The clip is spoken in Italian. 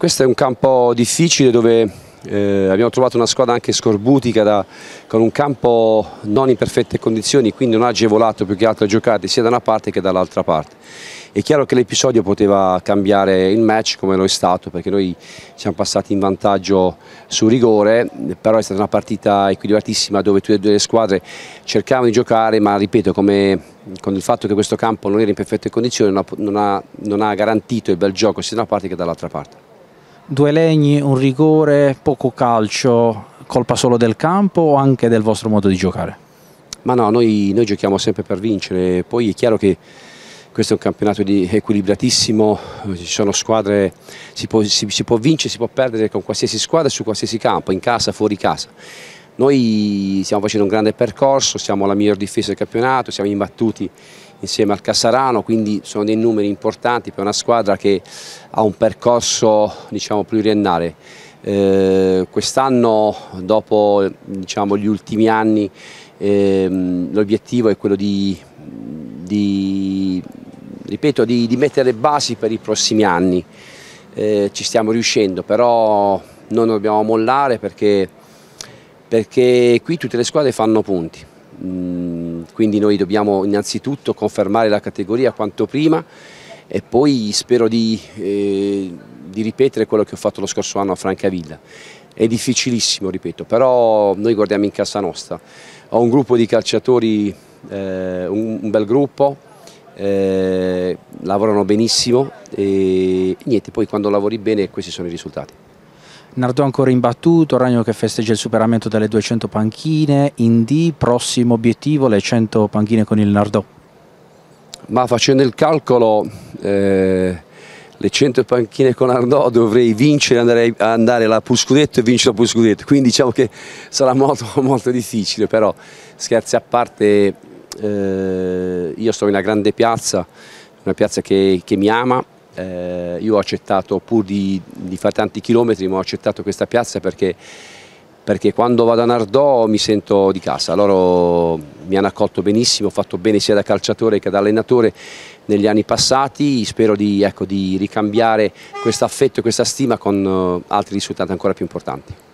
Questo è un campo difficile dove eh, abbiamo trovato una squadra anche scorbutica da, con un campo non in perfette condizioni quindi non ha agevolato più che altro a giocare sia da una parte che dall'altra parte è chiaro che l'episodio poteva cambiare il match come lo è stato perché noi siamo passati in vantaggio su rigore però è stata una partita equilibratissima dove tutte e due le squadre cercavano di giocare ma ripeto come, con il fatto che questo campo non era in perfette condizioni non ha, non ha, non ha garantito il bel gioco sia da una parte che dall'altra parte due legni, un rigore, poco calcio, colpa solo del campo o anche del vostro modo di giocare? Ma no, noi, noi giochiamo sempre per vincere, poi è chiaro che questo è un campionato equilibratissimo, ci sono squadre, si può, si, si può vincere, si può perdere con qualsiasi squadra su qualsiasi campo, in casa, fuori casa. Noi stiamo facendo un grande percorso, siamo la miglior difesa del campionato, siamo imbattuti insieme al Casarano, quindi sono dei numeri importanti per una squadra che ha un percorso diciamo, pluriennale. Eh, Quest'anno, dopo diciamo, gli ultimi anni, ehm, l'obiettivo è quello di, di, ripeto, di, di mettere basi per i prossimi anni. Eh, ci stiamo riuscendo, però non dobbiamo mollare perché, perché qui tutte le squadre fanno punti quindi noi dobbiamo innanzitutto confermare la categoria quanto prima e poi spero di, eh, di ripetere quello che ho fatto lo scorso anno a Francavilla. È difficilissimo, ripeto, però noi guardiamo in casa nostra. Ho un gruppo di calciatori, eh, un, un, bel gruppo, eh, lavorano benissimo e niente, poi quando lavori bene questi sono i risultati. Nardò ancora imbattuto, Ragno che festeggia il superamento delle 200 panchine, in D prossimo obiettivo le 100 panchine con il Nardò. Ma facendo il calcolo eh, le 100 panchine con Nardò dovrei vincere, andare, andare alla Puscudetto e vincere la Puscudetto, quindi diciamo che sarà molto, molto difficile, però scherzi a parte eh, io sto in una grande piazza, una piazza che, che mi ama, eh, io ho accettato pur di, di, fare tanti chilometri, ma ho accettato questa piazza perché, perché quando vado a Nardò mi sento di casa. Loro mi hanno accolto benissimo, ho fatto bene sia da calciatore che da allenatore negli anni passati, spero di, ecco, di ricambiare questo affetto e questa stima con eh, altri risultati ancora più importanti.